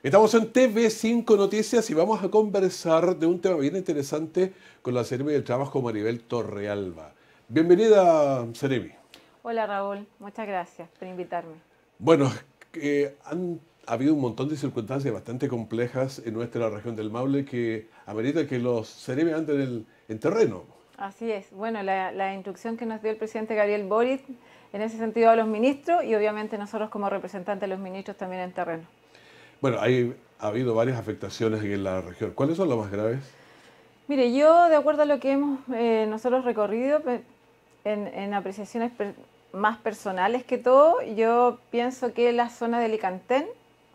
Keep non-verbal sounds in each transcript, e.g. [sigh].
Estamos en TV5 Noticias y vamos a conversar de un tema bien interesante con la Ceremi del Trabajo Maribel Torrealba. Bienvenida, Ceremi. Hola, Raúl. Muchas gracias por invitarme. Bueno, han habido un montón de circunstancias bastante complejas en nuestra región del Maule que amerita que los Ceremi anden en, terreno. Así es. Bueno, la, instrucción que nos dio el presidente Gabriel Boric en ese sentido a los ministros y obviamente nosotros como representantes de los ministros también en terreno. Bueno, hay, ha habido varias afectaciones en la región. ¿Cuáles son las más graves? Mire, yo de acuerdo a lo que hemos eh, nosotros recorrido en, apreciaciones más personales que todo, yo pienso que la zona de Alicantén,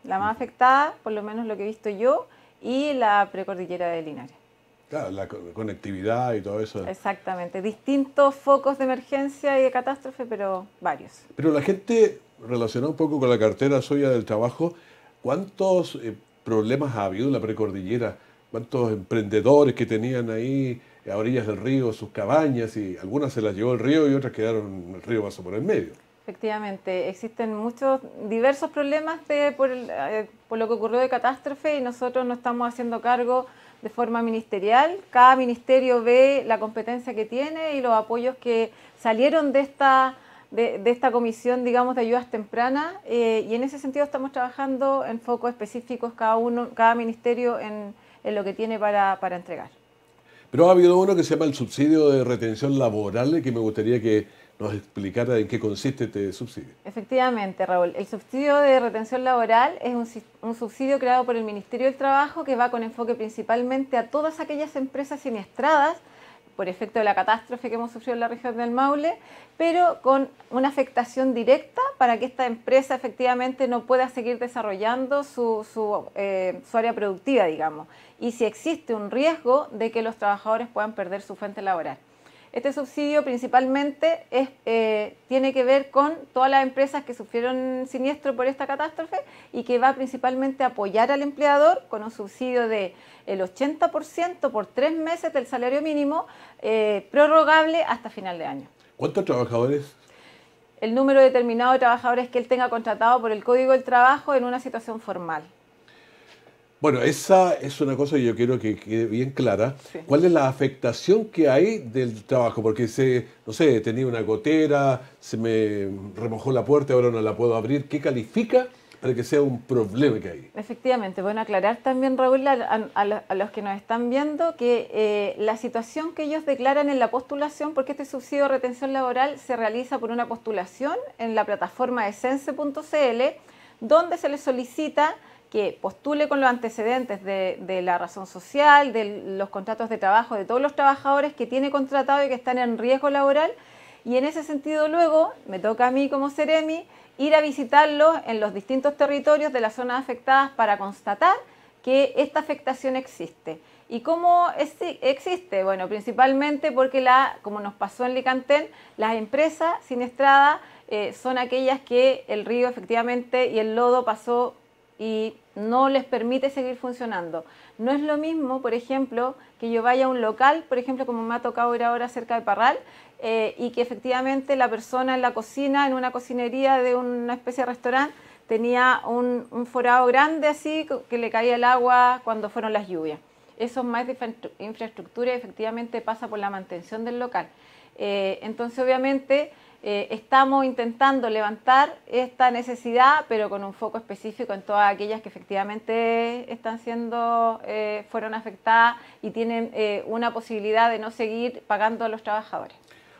la más afectada, por lo menos lo que he visto yo, y la precordillera de Linares. Claro, la conectividad y todo eso. Exactamente, distintos focos de emergencia y de catástrofe, pero varios. Pero la gente relacionó un poco con la cartera suya del trabajo, ¿Cuántos eh, problemas ha habido en la precordillera? ¿Cuántos emprendedores que tenían ahí a orillas del río sus cabañas y algunas se las llevó el río y otras quedaron el río pasó por el medio? Efectivamente, existen muchos diversos problemas por, eh, por lo que ocurrió de catástrofe y nosotros no estamos haciendo cargo de forma ministerial. Cada ministerio ve la competencia que tiene y los apoyos que salieron de esta de, esta comisión, digamos, de ayudas tempranas eh, y en ese sentido estamos trabajando en focos específicos cada uno, cada ministerio en, lo que tiene para, entregar. Pero ha habido uno que se llama el subsidio de retención laboral que me gustaría que nos explicara en qué consiste este subsidio. Efectivamente, Raúl. El subsidio de retención laboral es un, un subsidio creado por el Ministerio del Trabajo que va con enfoque principalmente a todas aquellas empresas siniestradas por efecto de la catástrofe que hemos sufrido en la región del Maule, pero con una afectación directa para que esta empresa efectivamente no pueda seguir desarrollando su, su, eh, su área productiva, digamos, y si existe un riesgo de que los trabajadores puedan perder su fuente laboral. Este subsidio principalmente eh, tiene que ver con todas las empresas que sufrieron siniestro por esta catástrofe y que va principalmente a apoyar al empleador con un subsidio de 80% por tres meses del salario mínimo, eh, prorrogable hasta final de año. ¿Cuántos trabajadores? El número determinado de trabajadores que él tenga contratado por el Código del Trabajo en una situación formal. Bueno, esa es una cosa que yo quiero que quede bien clara. ¿Cuál es la afectación que hay del trabajo? Porque se, no sé, tenía una gotera, se me remojó la puerta, ahora no la puedo abrir. ¿Qué califica para que sea un problema que hay? Efectivamente, bueno, aclarar también, Raúl, a, los que nos están viendo, que eh, la situación que ellos declaran en la postulación, porque este subsidio de retención laboral se realiza por una postulación en la plataforma de sense.cl, donde se les solicita que postule con los antecedentes de, la razón social, de los contratos de trabajo, de todos los trabajadores que tiene contratado y que están en riesgo laboral. Y en ese sentido luego me toca a mí como Ceremi ir a visitarlos en los distintos territorios de las zonas afectadas para constatar que esta afectación existe. ¿Y cómo existe? Bueno, principalmente porque, la, como nos pasó en Licantén, las empresas siniestradas estrada eh, son aquellas que el río efectivamente y el lodo pasó y no les permite seguir funcionando. No es lo mismo, por ejemplo, que yo vaya a un local, por ejemplo, como me ha tocado ir ahora cerca de Parral, eh, y que efectivamente la persona en la cocina, en una cocinería de una especie de restaurante, tenía un, forado grande así que le caía el agua cuando fueron las lluvias. Eso es más de infraestructura y efectivamente pasa por la mantención del local. Eh, entonces, obviamente, eh, estamos intentando levantar esta necesidad, pero con un foco específico en todas aquellas que efectivamente están siendo, eh, fueron afectadas y tienen eh, una posibilidad de no seguir pagando a los trabajadores.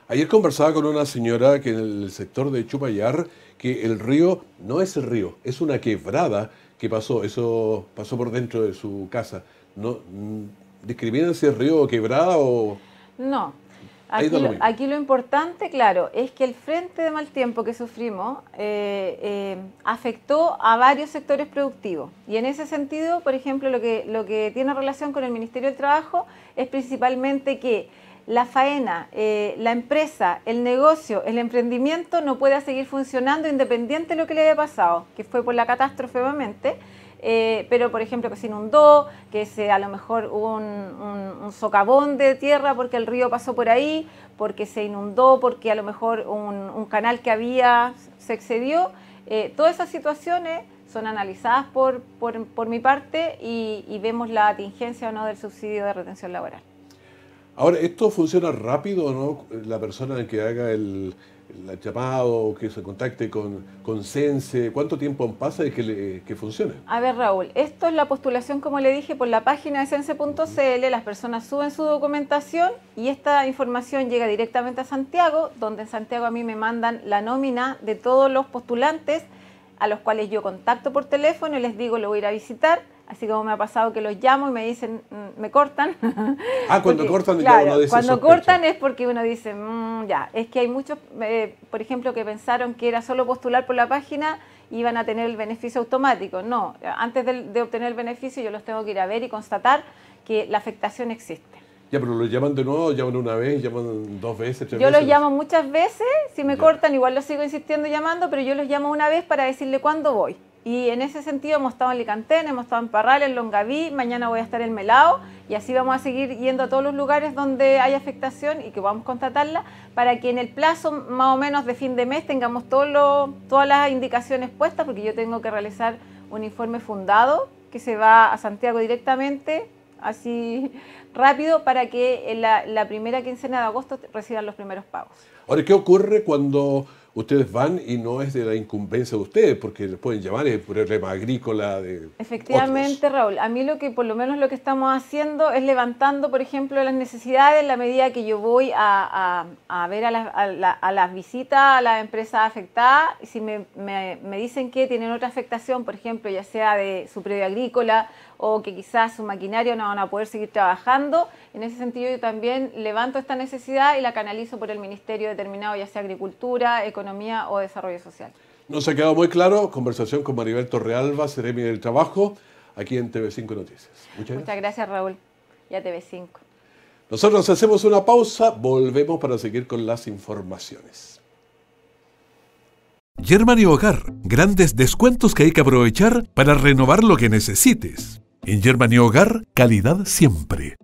Ayer conversaba con una señora que en el sector de Chupayar, que el río no es el río, es una quebrada que pasó, eso pasó por dentro de su casa. No, mm, ¿Discriminan si es río o quebrada o...? No, Aquí lo, importante, claro, es que el frente de mal tiempo que sufrimos eh, eh, afectó a varios sectores productivos. Y en ese sentido, por ejemplo, lo que, tiene relación con el Ministerio del Trabajo es principalmente que la faena, eh, la empresa, el negocio, el emprendimiento no pueda seguir funcionando independiente de lo que le haya pasado, que fue por la catástrofe obviamente. Eh, pero por ejemplo que se inundó, que se, a lo mejor hubo un, socavón de tierra porque el río pasó por ahí, porque se inundó, porque a lo mejor un, canal que había se excedió. Eh, todas esas situaciones son analizadas por, por, mi parte y, y, vemos la atingencia o no del subsidio de retención laboral. Ahora, ¿esto funciona rápido o no? La persona que haga el, el llamado, que se contacte con, con Sense? ¿Cuánto tiempo pasa de que, que funcione? A ver, Raúl, esto es la postulación, como le dije, por la página de sense.cl. Las personas suben su documentación y esta información llega directamente a Santiago, donde en Santiago a mí me mandan la nómina de todos los postulantes a los cuales yo contacto por teléfono y les digo, lo voy a ir a visitar Así como me ha pasado que los llamo y me dicen, mm, me cortan. Ah, cuando [laughs] cortan, es porque uno dice, mm, ya, es que hay muchos, eh, por ejemplo, que pensaron que era solo postular por la página y iban a tener el beneficio automático. No, antes de, obtener el beneficio yo los tengo que ir a ver y constatar que la afectación existe. Ya, pero los llaman de nuevo, llaman una vez, llaman dos veces, yo los llamo muchas veces, si me cortan igual los sigo insistiendo llamando, pero yo los llamo una vez para decirle cuándo voy. Y en ese sentido hemos estado en Licantén, hemos estado en Parral, en Longaví, mañana voy a estar en Melao y así vamos a seguir yendo a todos los lugares donde hay afectación y que vamos a constatarla para que en el plazo más o menos de fin de mes tengamos todas las indicaciones puestas porque yo tengo que realizar un informe fundado que se va a Santiago directamente, así rápido, para que en la, la primera quincena de agosto reciban los primeros pagos. Ahora, ¿qué ocurre cuando ustedes van y no es de la incumbencia de ustedes, porque les pueden llamar el problema agrícola de Efectivamente, Raúl, a mí lo que por lo menos lo que estamos haciendo es levantando, por ejemplo, las necesidades en la medida que yo voy a, ver a, las visitas a las empresas afectadas, y si me, dicen que tienen otra afectación, por ejemplo, ya sea de su predio agrícola o que quizás su maquinario no van a poder seguir trabajando. En ese sentido yo también levanto esta necesidad y la canalizo por el ministerio determinado, ya sea agricultura, economía, o Desarrollo Social. Nos ha quedado muy claro, conversación con Maribel Torrealba, Seremi del Trabajo, aquí en TV5 Noticias. Muchas, gracias. Raúl Ya a TV5. Nosotros hacemos una pausa, volvemos para seguir con las informaciones. Germán y Hogar, grandes descuentos que hay que aprovechar para renovar lo que necesites. En Germany Hogar, calidad siempre.